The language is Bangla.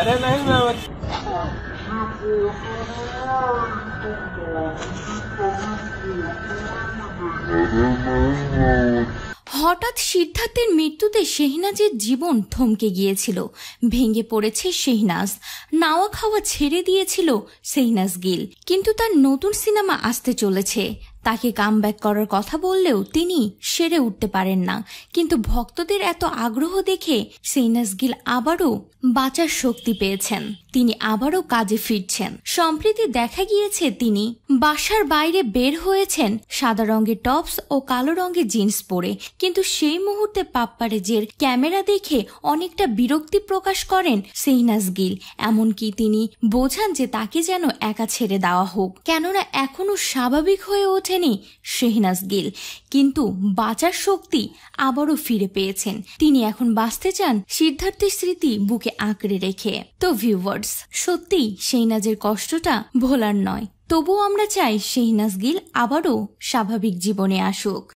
अरे नहीं मैं হঠাৎ সিদ্ধার্থের মৃত্যুতে শেহনাজের জীবন থমকে গিয়েছিল ভেঙে পড়েছে শেহনাজ নাওয়া খাওয়া ছেড়ে দিয়েছিল শেহনাজ গিল কিন্তু তার নতুন সিনেমা আসতে চলেছে তাকে ব্যাক করার কথা বললেও তিনি সেরে উঠতে পারেন না কিন্তু ভক্তদের এত আগ্রহ দেখে সেইনাস গিল আবারও বাঁচার শক্তি পেয়েছেন তিনি আবারও কাজে ফিরছেন সম্প্রীতি দেখা গিয়েছে তিনি বাসার বাইরে বের হয়েছেন সাদা রঙের টপস ও কালো রঙের জিন্স পরে কিন্তু সেই মুহূর্তে পাপ্পারেজের ক্যামেরা দেখে অনেকটা বিরক্তি প্রকাশ করেন সেইনাস গিল এমনকি তিনি বোঝান যে তাকে যেন একা ছেড়ে দেওয়া হোক কেননা এখনও স্বাভাবিক হয়ে ওঠে ওঠেনি শেহনাজ গিল কিন্তু বাঁচার শক্তি আবারও ফিরে পেয়েছেন তিনি এখন বাঁচতে চান সিদ্ধার্থের স্মৃতি বুকে আঁকড়ে রেখে তো ভিউয়ার্স সত্যি শেহনাজের কষ্টটা ভোলার নয় তবুও আমরা চাই শেহনাজ গিল আবারও স্বাভাবিক জীবনে আসুক